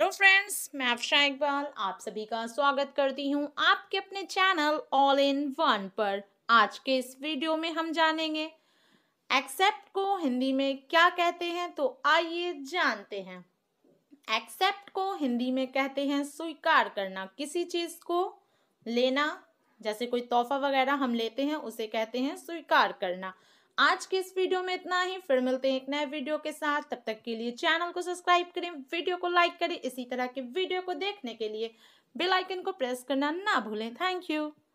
hello friends मैं अफशा इकबाल आप सभी का स्वागत करती हूं आपके अपने चैनल ऑल इन वन पर आज के इस वीडियो में हम जानेंगे एक्सेप्ट को हिंदी में क्या कहते हैं तो आइए जानते हैं एक्सेप्ट को हिंदी में कहते हैं स्वीकार करना किसी चीज़ को लेना जैसे कोई तोहफा वगैरह हम लेते हैं उसे कहते हैं स्वीकार करना आज के इस वीडियो में इतना ही फिर मिलते हैं एक नए वीडियो के साथ तब तक के लिए चैनल को सब्सक्राइब करें वीडियो को लाइक करें इसी तरह के वीडियो को देखने के लिए बेल आइकन को प्रेस करना ना भूलें थैंक यू